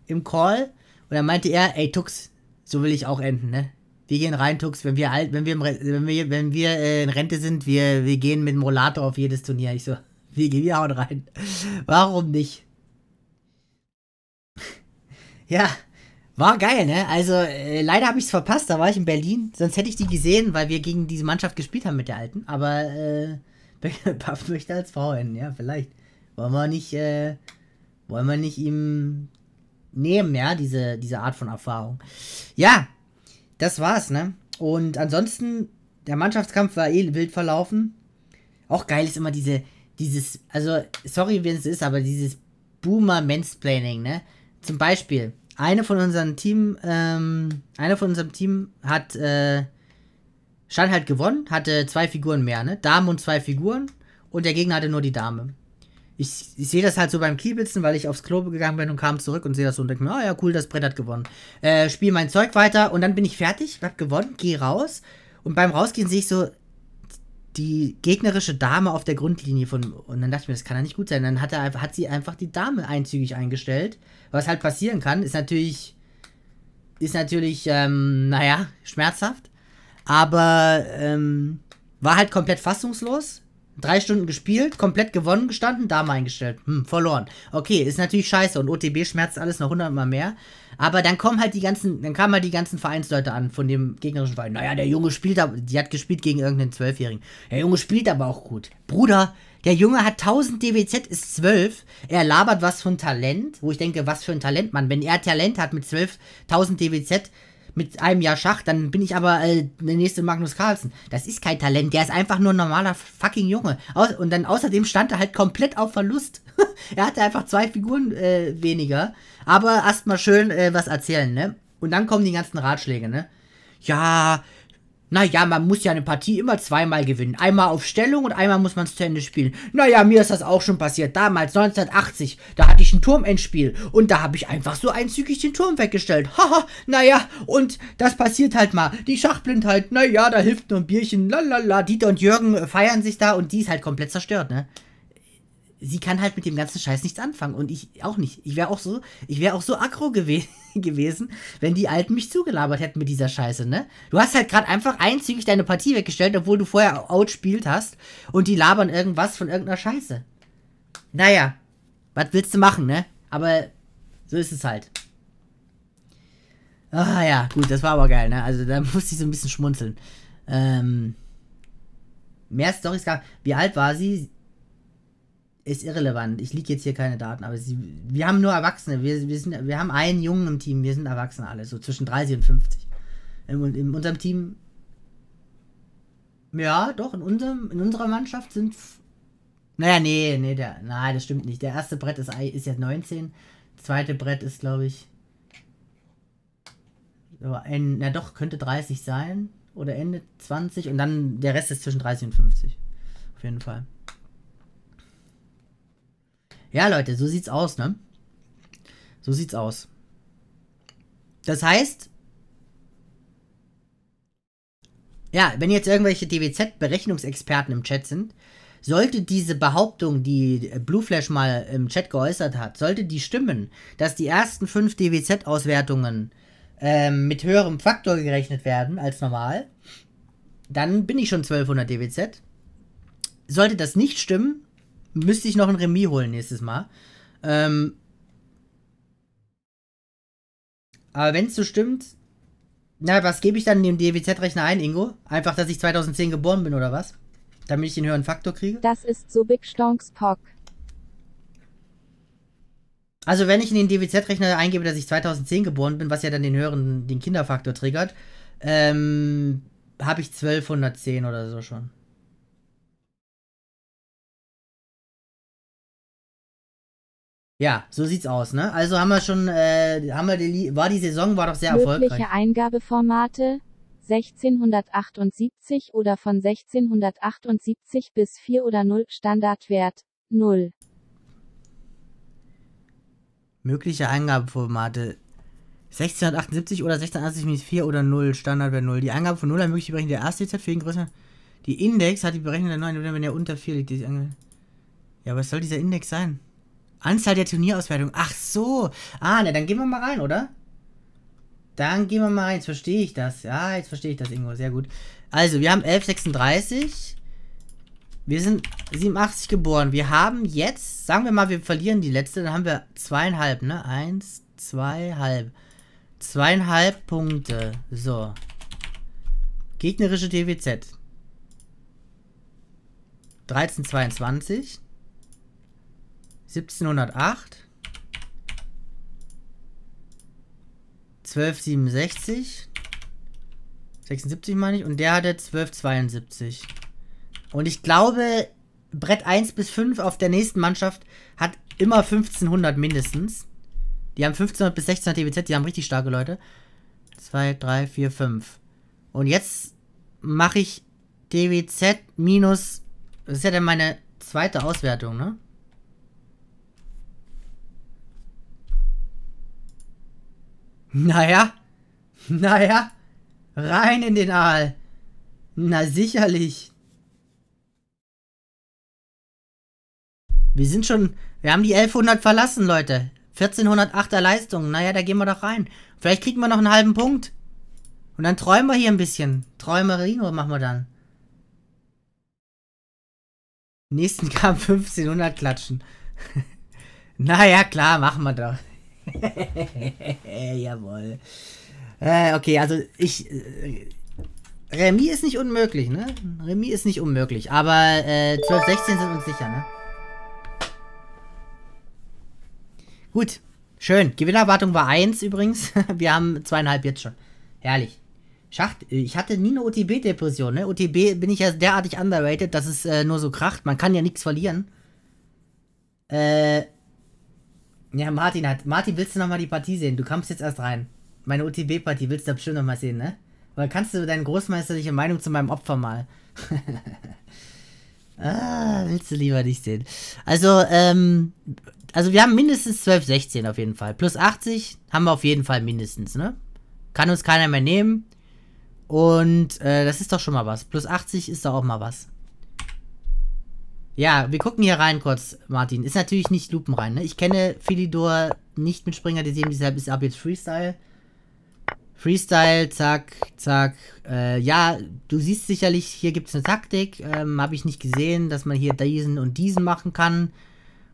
Im Call. Und dann meinte er, ey Tux, so will ich auch enden, ne? Wir gehen rein, Tux, wenn wir alt, wenn wir, wenn wir, wenn wir äh, in Rente sind, wir, wir gehen mit dem Rollator auf jedes Turnier. Ich so, [laughs] wir, wir hauen rein. Warum nicht? [laughs] ja, war geil, ne? Also, äh, leider habe ich es verpasst, da war ich in Berlin. Sonst hätte ich die gesehen, weil wir gegen diese Mannschaft gespielt haben mit der alten. Aber, äh, [laughs] Puff möchte als Frau hin, ja, vielleicht. Wollen wir nicht, äh, wollen wir nicht ihm nehmen, ja, diese, diese Art von Erfahrung. Ja, das war's, ne? Und ansonsten, der Mannschaftskampf war eh wild verlaufen. Auch geil ist immer diese, dieses, also, sorry, wenn es ist, aber dieses Boomer-Mansplaining, ne? Zum Beispiel, eine von unserem Team, ähm, eine von unserem Team hat, äh, stand halt gewonnen, hatte zwei Figuren mehr, ne? Dame und zwei Figuren und der Gegner hatte nur die Dame ich, ich sehe das halt so beim Kiebitzen, weil ich aufs Klo gegangen bin und kam zurück und sehe das so und denke mir, oh ja, cool, das Brett hat gewonnen. Äh, spiel mein Zeug weiter und dann bin ich fertig, hab gewonnen, gehe raus und beim Rausgehen sehe ich so die gegnerische Dame auf der Grundlinie von. Und dann dachte ich mir, das kann ja nicht gut sein. Dann hat, er, hat sie einfach die Dame einzügig eingestellt. Was halt passieren kann, ist natürlich. Ist natürlich, ähm, naja, schmerzhaft. Aber ähm, war halt komplett fassungslos Drei Stunden gespielt, komplett gewonnen gestanden, Dame eingestellt. Hm, verloren. Okay, ist natürlich scheiße und OTB schmerzt alles noch hundertmal mehr. Aber dann kommen halt die ganzen, dann kamen halt die ganzen Vereinsleute an von dem gegnerischen Verein. Naja, der Junge spielt aber, die hat gespielt gegen irgendeinen Zwölfjährigen. Der Junge spielt aber auch gut. Bruder, der Junge hat 1000 DWZ, ist 12. Er labert was von Talent, wo ich denke, was für ein Talent, Mann. Wenn er Talent hat mit 12.000 DWZ, mit einem Jahr Schach, dann bin ich aber äh, der nächste Magnus Carlsen. Das ist kein Talent, der ist einfach nur ein normaler fucking Junge. Au und dann außerdem stand er halt komplett auf Verlust. [laughs] er hatte einfach zwei Figuren äh, weniger. Aber erstmal schön äh, was erzählen, ne? Und dann kommen die ganzen Ratschläge, ne? Ja, naja, man muss ja eine Partie immer zweimal gewinnen. Einmal auf Stellung und einmal muss man zu Ende spielen. Naja, mir ist das auch schon passiert. Damals, 1980, da hatte ich ein Turmendspiel. Und da habe ich einfach so einzügig den Turm weggestellt. [laughs] Haha, naja, und das passiert halt mal. Die Schachblindheit, halt, naja, da hilft nur ein Bierchen. Lalala, Dieter und Jürgen feiern sich da und die ist halt komplett zerstört, ne? sie kann halt mit dem ganzen Scheiß nichts anfangen. Und ich auch nicht. Ich wäre auch so, ich wäre auch so aggro gewe [laughs] gewesen, wenn die Alten mich zugelabert hätten mit dieser Scheiße, ne? Du hast halt gerade einfach einzügig deine Partie weggestellt, obwohl du vorher outspielt hast und die labern irgendwas von irgendeiner Scheiße. Naja, was willst du machen, ne? Aber so ist es halt. Ah ja, gut, das war aber geil, ne? Also da [laughs] musste ich so ein bisschen schmunzeln. Ähm. Mehr Storys gab. Wie alt war sie? ist irrelevant. Ich liege jetzt hier keine Daten, aber sie, wir haben nur Erwachsene. Wir, wir, sind, wir haben einen Jungen im Team. Wir sind Erwachsene alle, so zwischen 30 und 50. In, in unserem Team, ja, doch, in, unserem, in unserer Mannschaft sind. Naja, nee, nee, der, nein, das stimmt nicht. Der erste Brett ist, ist jetzt 19. Das zweite Brett ist, glaube ich. So ein, na doch, könnte 30 sein. Oder Ende 20. Und dann der Rest ist zwischen 30 und 50. Auf jeden Fall. Ja, Leute, so sieht's aus, ne? So sieht's aus. Das heißt, ja, wenn jetzt irgendwelche DWZ-Berechnungsexperten im Chat sind, sollte diese Behauptung, die äh, Blue Flash mal im Chat geäußert hat, sollte die stimmen, dass die ersten fünf DWZ-Auswertungen ähm, mit höherem Faktor gerechnet werden als normal, dann bin ich schon 1200 DWZ. Sollte das nicht stimmen, Müsste ich noch ein Remis holen nächstes Mal. Ähm, aber wenn es so stimmt, na, was gebe ich dann dem DWZ-Rechner ein, Ingo? Einfach, dass ich 2010 geboren bin oder was? Damit ich den höheren Faktor kriege? Das ist so Big Stonks Pock. Also wenn ich in den DWZ-Rechner eingebe, dass ich 2010 geboren bin, was ja dann den höheren, den Kinderfaktor triggert, ähm, habe ich 1210 oder so schon. Ja, so sieht's aus, ne? Also haben wir schon, äh, haben wir die, war die Saison war doch sehr Mögliche erfolgreich. Mögliche Eingabeformate 1678 oder von 1678 bis 4 oder 0 Standardwert 0. Mögliche Eingabeformate 1678 oder 1680 minus 4 oder 0 Standardwert 0. Die Eingabe von 0 ermöglicht die Berechnung der erste für den größeren. Die Index hat die Berechnung der neuen, wenn er unter 4 liegt. Ja, was soll dieser Index sein? Anzahl der Turnierauswertungen. Ach so. Ah, ne, dann gehen wir mal rein, oder? Dann gehen wir mal rein. Jetzt verstehe ich das. Ja, jetzt verstehe ich das, Ingo. Sehr gut. Also, wir haben 1136. Wir sind 87 geboren. Wir haben jetzt, sagen wir mal, wir verlieren die letzte. Dann haben wir zweieinhalb, ne? Eins, zweieinhalb. Zweieinhalb Punkte. So. Gegnerische DWZ. 1322. 1708. 1267. 76 meine ich. Und der hatte 1272. Und ich glaube, Brett 1 bis 5 auf der nächsten Mannschaft hat immer 1500 mindestens. Die haben 1500 bis 1600 TBZ, die haben richtig starke Leute. 2, 3, 4, 5. Und jetzt mache ich DWZ minus. Das ist ja dann meine zweite Auswertung, ne? Naja, naja, rein in den Aal. Na sicherlich. Wir sind schon, wir haben die 1100 verlassen, Leute. 1408er Leistung. Naja, da gehen wir doch rein. Vielleicht kriegen wir noch einen halben Punkt. Und dann träumen wir hier ein bisschen. Träumerino machen wir dann. Nächsten Kampf 1500 klatschen. [laughs] naja, klar, machen wir doch. [laughs] Jawohl. Äh, okay, also ich. Äh, Remis ist nicht unmöglich, ne? Remis ist nicht unmöglich, aber äh, 12, 16 sind uns sicher, ne? Gut, schön. Gewinnerwartung war 1 übrigens. [laughs] Wir haben zweieinhalb jetzt schon. Herrlich. Schacht, ich hatte nie eine OTB-Depression, ne? OTB bin ich ja derartig underrated, dass es äh, nur so kracht. Man kann ja nichts verlieren. Äh, ja, Martin hat. Martin, willst du nochmal die Partie sehen? Du kamst jetzt erst rein. Meine OTB-Partie willst du bestimmt nochmal sehen, ne? Oder kannst du deine großmeisterliche Meinung zu meinem Opfer mal? [laughs] ah, willst du lieber nicht sehen. Also, ähm, also wir haben mindestens 12, 16 auf jeden Fall. Plus 80 haben wir auf jeden Fall mindestens, ne? Kann uns keiner mehr nehmen. Und äh, das ist doch schon mal was. Plus 80 ist doch auch mal was. Ja, wir gucken hier rein kurz, Martin. Ist natürlich nicht Lupen rein, ne? Ich kenne Philidor nicht mit Springer, die sehen, deshalb ist ab jetzt Freestyle. Freestyle, zack, zack. Äh, ja, du siehst sicherlich, hier gibt es eine Taktik. Ähm, Habe ich nicht gesehen, dass man hier diesen und diesen machen kann.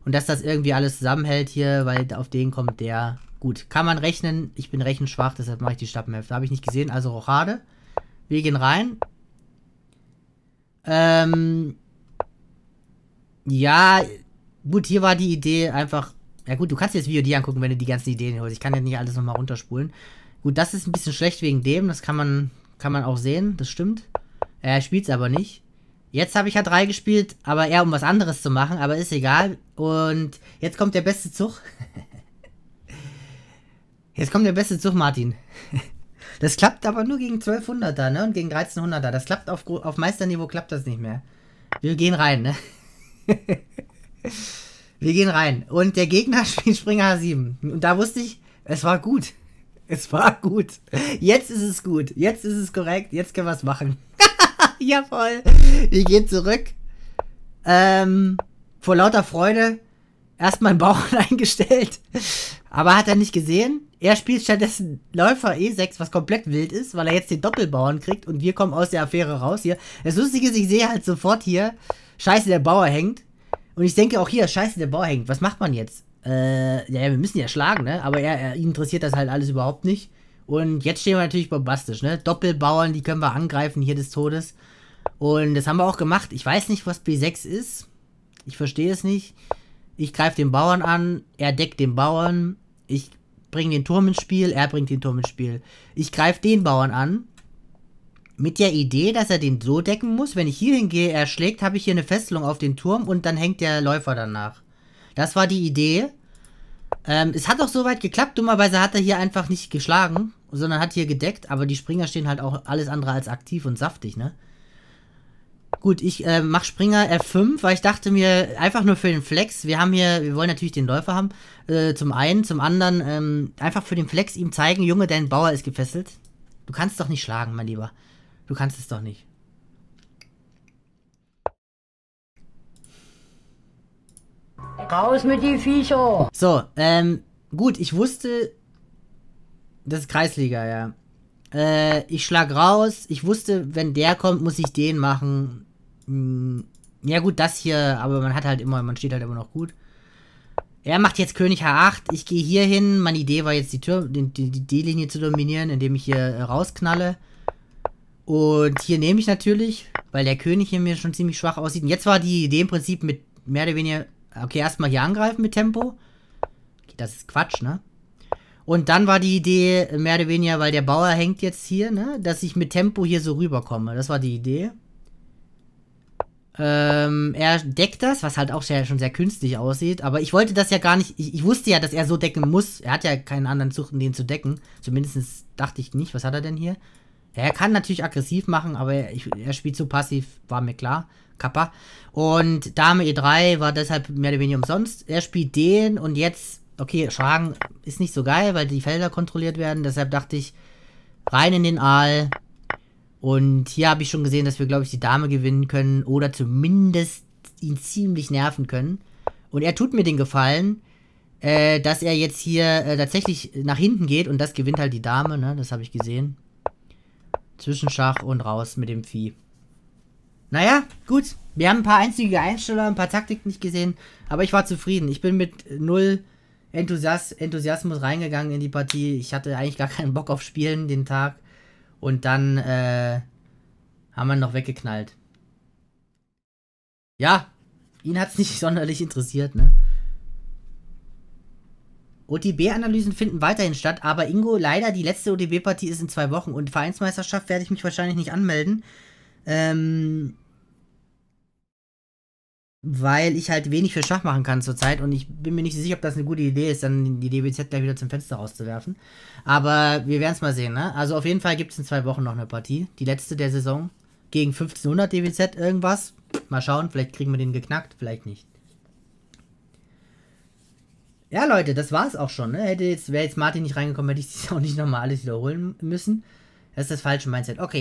Und dass das irgendwie alles zusammenhält hier, weil auf den kommt der. Gut, kann man rechnen. Ich bin rechenschwach, deshalb mache ich die Stappenhälfte. Habe ich nicht gesehen, also Rochade. Wir gehen rein. Ähm, ja, gut, hier war die Idee einfach. Ja gut, du kannst jetzt das Video dir angucken, wenn du die ganzen Ideen holst. Ich kann ja nicht alles nochmal runterspulen. Gut, das ist ein bisschen schlecht wegen dem. Das kann man, kann man auch sehen. Das stimmt. Er spielt es aber nicht. Jetzt habe ich ja 3 gespielt, aber eher um was anderes zu machen. Aber ist egal. Und jetzt kommt der beste Zug. [laughs] Jetzt kommt der beste Zug, Martin. [laughs] Das klappt aber nur gegen 1200er ne? und gegen 1300er. Das klappt auf, auf Meisterniveau klappt das nicht mehr. Wir gehen rein, ne? [laughs] Wir gehen rein. Und der Gegner [laughs] spielt Springer h 7. Und da wusste ich, es war gut. Es war gut. Jetzt ist es gut. Jetzt ist es korrekt. Jetzt können wir es machen. [laughs] Jawohl. Wir gehen zurück. Ähm, vor lauter Freude erstmal einen Bauch eingestellt. Aber hat er nicht gesehen. Er spielt stattdessen Läufer E6, was komplett wild ist, weil er jetzt den Doppelbauern kriegt und wir kommen aus der Affäre raus hier. Das Lustige ist, ich sehe halt sofort hier, Scheiße, der Bauer hängt. Und ich denke auch hier, scheiße, der Bauer hängt. Was macht man jetzt? Äh, ja, wir müssen ja schlagen, ne? Aber er, er, interessiert das halt alles überhaupt nicht. Und jetzt stehen wir natürlich bombastisch, ne? Doppelbauern, die können wir angreifen hier des Todes. Und das haben wir auch gemacht. Ich weiß nicht, was B6 ist. Ich verstehe es nicht. Ich greife den Bauern an, er deckt den Bauern. Ich bringe den Turm ins Spiel, er bringt den Turm ins Spiel. Ich greife den Bauern an, mit der Idee, dass er den so decken muss, wenn ich hier hingehe, er schlägt, habe ich hier eine Fesselung auf den Turm und dann hängt der Läufer danach. Das war die Idee. Ähm, es hat auch soweit geklappt. Dummerweise hat er hier einfach nicht geschlagen, sondern hat hier gedeckt. Aber die Springer stehen halt auch alles andere als aktiv und saftig, ne? Gut, ich äh, mache Springer F5, weil ich dachte mir, einfach nur für den Flex. Wir haben hier, wir wollen natürlich den Läufer haben. Äh, zum einen, zum anderen, ähm, einfach für den Flex ihm zeigen, Junge, dein Bauer ist gefesselt. Du kannst doch nicht schlagen, mein Lieber. Du kannst es doch nicht. Raus mit die Viecher! So, ähm, gut, ich wusste. Das ist Kreisliga, ja. Äh, ich schlag raus. Ich wusste, wenn der kommt, muss ich den machen. Hm, ja, gut, das hier, aber man hat halt immer, man steht halt immer noch gut. Er macht jetzt König H8. Ich gehe hier hin. Meine Idee war jetzt, die Tür, die D-Linie zu dominieren, indem ich hier äh, rausknalle. Und hier nehme ich natürlich, weil der König hier mir schon ziemlich schwach aussieht. Und jetzt war die Idee im Prinzip mit mehr oder weniger... Okay, erstmal hier angreifen mit Tempo. das ist Quatsch, ne? Und dann war die Idee, mehr oder weniger, weil der Bauer hängt jetzt hier, ne? Dass ich mit Tempo hier so rüberkomme. Das war die Idee. Ähm, er deckt das, was halt auch sehr, schon sehr künstlich aussieht. Aber ich wollte das ja gar nicht. Ich, ich, wusste ja, dass er so decken muss. Er hat ja keinen anderen Zug, um den zu decken. Zumindest dachte ich nicht. Was hat er denn hier? Er kann natürlich aggressiv machen, aber er, er spielt zu passiv, war mir klar. Kappa. Und Dame E3 war deshalb mehr oder weniger umsonst. Er spielt den und jetzt, okay, Schragen ist nicht so geil, weil die Felder kontrolliert werden. Deshalb dachte ich, rein in den Aal. Und hier habe ich schon gesehen, dass wir, glaube ich, die Dame gewinnen können oder zumindest ihn ziemlich nerven können. Und er tut mir den Gefallen, äh, dass er jetzt hier äh, tatsächlich nach hinten geht und das gewinnt halt die Dame, ne? Das habe ich gesehen. Zwischenschach und raus mit dem Vieh. Naja, gut. Wir haben ein paar einzige Einsteller, ein paar Taktiken nicht gesehen, aber ich war zufrieden. Ich bin mit null Enthusias Enthusiasmus reingegangen in die Partie. Ich hatte eigentlich gar keinen Bock auf Spielen den Tag. Und dann äh, haben wir noch weggeknallt. Ja, ihn hat es nicht [laughs] sonderlich interessiert, ne? OTB-Analysen finden weiterhin statt, aber Ingo, leider die letzte OTB-Partie ist in zwei Wochen und Vereinsmeisterschaft werde ich mich wahrscheinlich nicht anmelden. Ähm, weil ich halt wenig für Schach machen kann zurzeit und ich bin mir nicht sicher, ob das eine gute Idee ist, dann die DBZ gleich wieder zum Fenster rauszuwerfen. Aber wir werden es mal sehen, ne? Also auf jeden Fall gibt es in zwei Wochen noch eine Partie, die letzte der Saison, gegen 1500 DBZ irgendwas. Mal schauen, vielleicht kriegen wir den geknackt, vielleicht nicht. Ja, Leute, das war es auch schon. Ne? Hätte jetzt, wäre jetzt Martin nicht reingekommen, hätte ich es [laughs] auch nicht nochmal alles wiederholen müssen. Das ist das falsche Mindset. Okay.